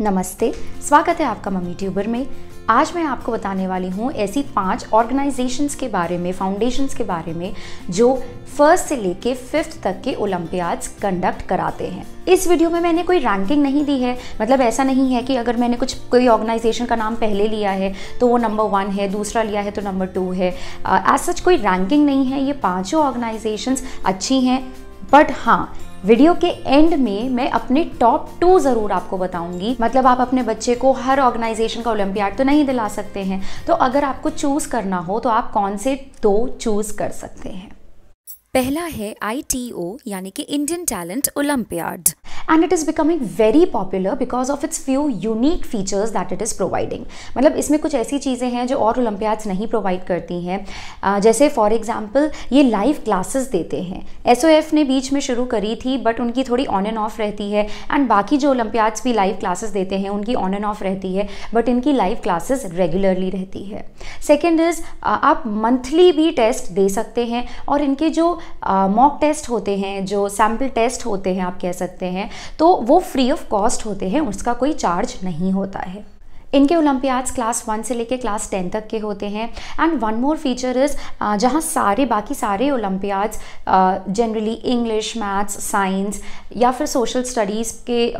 नमस्ते स्वागत है आपका मम्मी ट्यूबर में आज मैं आपको बताने वाली हूँ ऐसी पांच ऑर्गेनाइजेशंस के बारे में फाउंडेशंस के बारे में जो फर्स्ट से लेके फिफ्थ तक के ओलंपियाड्स कंडक्ट कराते हैं इस वीडियो में मैंने कोई रैंकिंग नहीं दी है मतलब ऐसा नहीं है कि अगर मैंने कुछ कोई ऑर्गेनाइजेशन का नाम पहले लिया है तो वो नंबर वन है दूसरा लिया है तो नंबर टू है एज सच कोई रैंकिंग नहीं है ये पाँचों ऑर्गेनाइजेशंस अच्छी हैं बट हाँ वीडियो के एंड में मैं अपने टॉप टू ज़रूर आपको बताऊंगी मतलब आप अपने बच्चे को हर ऑर्गेनाइजेशन का ओलंपियाड तो नहीं दिला सकते हैं तो अगर आपको चूज़ करना हो तो आप कौन से दो चूज़ कर सकते हैं पहला है आई यानी कि Indian talent olympiad and it is becoming very popular because of its few unique features that it is providing मतलब इसमें कुछ ऐसी चीज़ें हैं जो और ओलंपियाड्स नहीं प्रोवाइड करती हैं जैसे फॉर एग्जाम्पल ये लाइव क्लासेस देते हैं एस ने बीच में शुरू करी थी बट उनकी थोड़ी ऑन एंड ऑफ रहती है एंड बाकी जो ओलंपियाड्स भी लाइव क्लासेस देते हैं उनकी ऑन एंड ऑफ रहती है बट इनकी लाइव क्लासेस रेगुलरली रहती है सेकेंड इज़ आप मंथली भी टेस्ट दे सकते हैं और इनके जो मॉक टेस्ट होते हैं जो सैम्पल टेस्ट होते हैं आप कह सकते हैं तो वो फ्री ऑफ कॉस्ट होते हैं उसका कोई चार्ज नहीं होता है इनके ओलंपियाड्स क्लास वन से लेकर क्लास टेन तक के होते हैं and one more feature is जहाँ सारे बाकी सारे olympiads generally English maths science या फिर सोशल स्टडीज़ के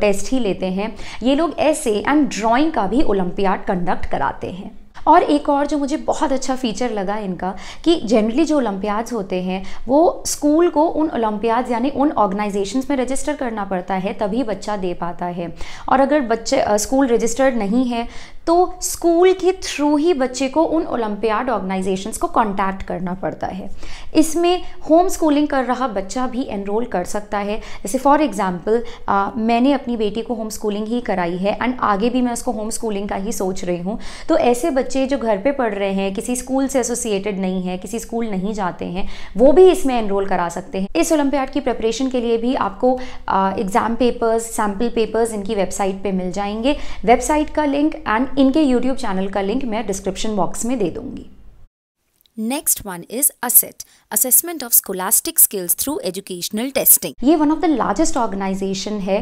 टेस्ट ही लेते हैं ये लोग ऐसे एंड ड्राइंग का भी ओलंपियाड कंडक्ट कराते हैं और एक और जो मुझे बहुत अच्छा फीचर लगा इनका कि जनरली जो ओलंपियाड्स होते हैं वो स्कूल को उन ओलंपियाड्स यानी उन ऑर्गेनाइजेशंस में रजिस्टर करना पड़ता है तभी बच्चा दे पाता है और अगर बच्चे स्कूल रजिस्टर्ड नहीं है तो स्कूल के थ्रू ही बच्चे को उन ओलंपियाड ऑर्गेनाइजेशंस को कांटेक्ट करना पड़ता है इसमें होम स्कूलिंग कर रहा बच्चा भी एनरोल कर सकता है जैसे फॉर एग्ज़ाम्पल मैंने अपनी बेटी को होम स्कूलिंग ही कराई है एंड आगे भी मैं उसको होम स्कूलिंग का ही सोच रही हूँ तो ऐसे बच्चे जो घर पर पढ़ रहे हैं किसी स्कूल से एसोसिएटेड नहीं है किसी स्कूल नहीं जाते हैं वो भी इसमें एनरोल करा सकते हैं इस ओलंपियाड की प्रिपरेशन के लिए भी आपको एग्ज़ाम पेपर्स सैम्पल पेपर्स इनकी वेबसाइट पर मिल जाएंगे वेबसाइट का लिंक एंड इनके यूट्यूब चैनल का लिंक मैं डिस्क्रिप्शन बॉक्स में दे दूंगी next one is asset assessment of scholastic skills through educational testing ये one of the largest organisation है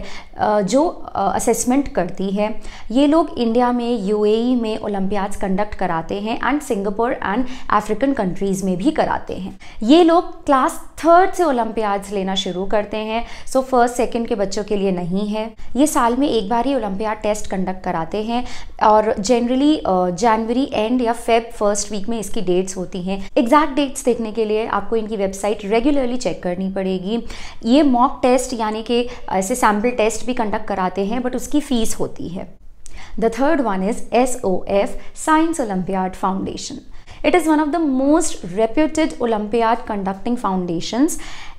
जो असेसमेंट करती है ये लोग इंडिया में यू e में ओलंपियाड्स कंडक्ट कराते हैं and Singapore and African countries में भी कराते हैं ये लोग क्लास थर्ड से ओलंपियाड्स लेना शुरू करते हैं सो फर्स्ट सेकेंड के बच्चों के लिए नहीं है ये साल में एक बार ही ओलंपियाड टेस्ट कंडक्ट कराते हैं और जनरली जनवरी एंड या फेब फर्स्ट वीक में इसकी डेट्स होती हैं एग्जैक्ट डेट्स देखने के लिए आप आपको इनकी वेबसाइट रेगुलरली चेक करनी पड़ेगी ये मॉक टेस्ट यानी कि ऐसे सैम्पल टेस्ट भी कंडक्ट कराते हैं बट उसकी फ़ीस होती है one is S O F science Olympiad foundation it is one of the most reputed olympiad conducting foundations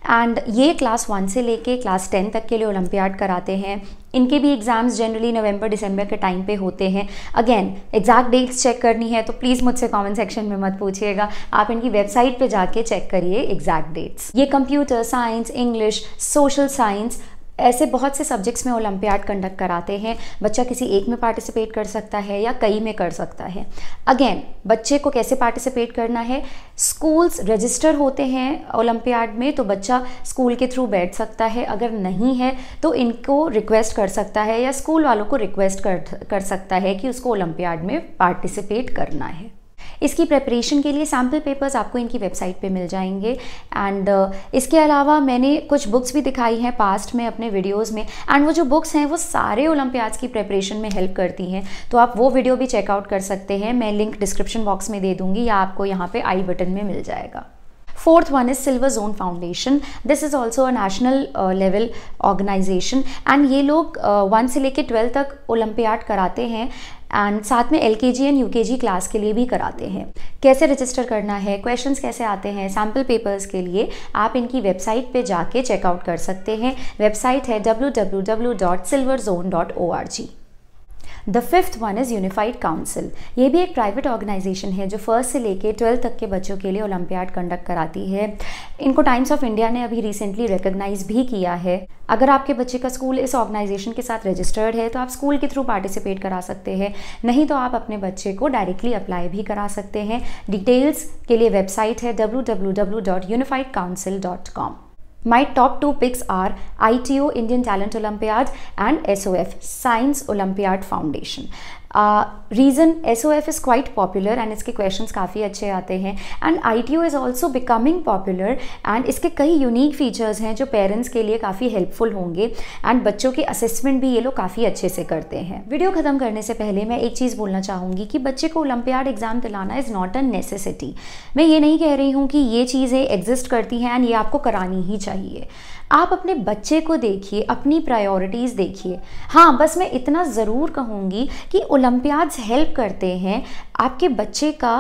and ये क्लास वन से लेके क्लास टेन तक के लिए ओलंपियाड कराते हैं इनके भी एग्ज़ाम्स जनरली नवंबर दिसंबर के टाइम पे होते हैं अगेन एग्जैक्ट डेट्स चेक करनी है तो प्लीज़ मुझसे कमेंट सेक्शन में मत पूछिएगा आप इनकी वेबसाइट पे जाके चेक करिए एग्जैक्ट डेट्स ये computer science English social science ऐसे बहुत से सब्जेक्ट्स में ओलंपियाड कंडक्ट कराते हैं बच्चा किसी एक में पार्टिसिपेट कर सकता है या कई में कर सकता है अगेन बच्चे को कैसे पार्टिसिपेट करना है स्कूल्स रजिस्टर होते हैं ओलंपियाड में तो बच्चा स्कूल के थ्रू बैठ सकता है अगर नहीं है तो इनको रिक्वेस्ट कर सकता है या स्कूल वालों को रिक्वेस्ट कर कर सकता है कि उसको ओलंपियाड में पार्टिसिपेट करना है इसकी प्रेपरेशन के लिए सैम्पल पेपर्स आपको इनकी वेबसाइट पे मिल जाएंगे एंड uh, इसके अलावा मैंने कुछ बुक्स भी दिखाई हैं पास्ट में अपने वीडियोज़ में एंड वो जो बुक्स हैं वो सारे ओलंपियाड्स की प्रेपरेशन में हेल्प करती हैं तो आप वो वीडियो भी चेकआउट कर सकते हैं मैं लिंक डिस्क्रिप्शन बॉक्स में दे दूँगी या आपको यहाँ पर आई बटन में मिल जाएगा fourth one is silver zone foundation this is also a national level organisation and ये लोग uh, से लेके ट्वेल्थ तक ओलंपियाड कराते हैं एंड साथ में एल के जी एंड यू के जी क्लास के लिए भी कराते हैं कैसे रजिस्टर करना है क्वेश्चंस कैसे आते हैं सैम्पल पेपर्स के लिए आप इनकी वेबसाइट पे जाके चेकआउट कर सकते हैं वेबसाइट है W the fifth one is unified council ये भी एक प्राइवेट ऑर्गेनाइजेशन है जो फर्स्ट से लेके ट्वेल्थ तक के बच्चों के लिए ओलंपियाड कंडक्ट कराती है इनको टाइम्स ऑफ इंडिया ने अभी रिसेंटली रिकग्नाइज भी किया है अगर आपके बच्चे का स्कूल इस ऑर्गेनाइजेशन के साथ रजिस्टर्ड है तो आप स्कूल के थ्रू पार्टिसिपेट करा सकते हैं नहीं तो आप अपने बच्चे को डायरेक्टली अप्लाई भी करा सकते हैं डिटेल्स के लिए वेबसाइट है www.unifiedcouncil.com or I T O Indian talent olympiad and S O F science olympiad foundation reason S O F is quite popular and इसके क्वेश्चन काफ़ी अच्छे आते हैं and I T O is also becoming popular and इसके कई unique features हैं जो parents के लिए काफ़ी हेल्पफुल होंगे एंड बच्चों के असेसमेंट भी ये लोग काफ़ी अच्छे से करते हैं वीडियो ख़त्म करने से पहले मैं एक चीज़ बोलना चाहूँगी कि बच्चे को ओलंपियाड एग्ज़ाम दिलाना इज़ नॉट अ नेसेसिटी मैं ये नहीं कह रही हूँ कि ये चीज़ें एग्जिस्ट करती हैं एंड ये आपको करानी ही चाहिए आप अपने बच्चे को देखिए अपनी प्रायोरिटीज़ देखिए हाँ बस मैं इतना ज़रूर कहूँगी कि ओलंपियाड्स हेल्प करते हैं आपके बच्चे का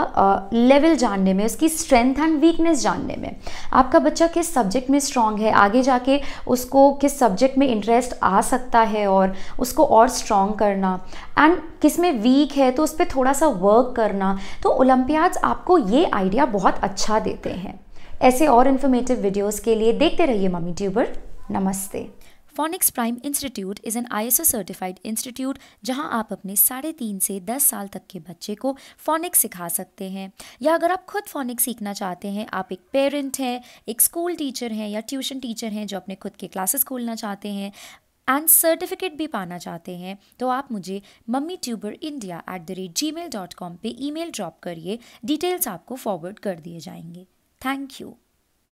लेवल जानने में उसकी स्ट्रेंथ एंड वीकनेस जानने में आपका बच्चा किस सब्जेक्ट में स्ट्रांग है आगे जाके उसको किस सब्जेक्ट में इंटरेस्ट आ सकता है और उसको और स्ट्रांग करना एंड किस में वीक है तो उस पर थोड़ा सा वर्क करना तो ओलंपियाड्स आपको ये आइडिया बहुत अच्छा देते हैं ऐसे और इन्फॉर्मेटिव वीडियोज़ के लिए देखते रहिए मम्मी ट्यूबर नमस्ते phonics prime institute is an ISO certified institute जहां आप अपने साढ़े तीन से दस साल तक के बच्चे को फोनिक्स सिखा सकते हैं या अगर आप खुद फोनिक्स सीखना चाहते हैं आप एक पेरेंट हैं एक स्कूल टीचर हैं या ट्यूशन टीचर हैं जो अपने खुद के क्लासेस खोलना चाहते हैं एंड सर्टिफिकेट भी पाना चाहते हैं तो आप मुझे mummy tuber India at the rate G mail dot com पर ई मेल ड्रॉप करिए डिटेल्स आपको फॉरवर्ड कर दिए जाएंगे थैंक यू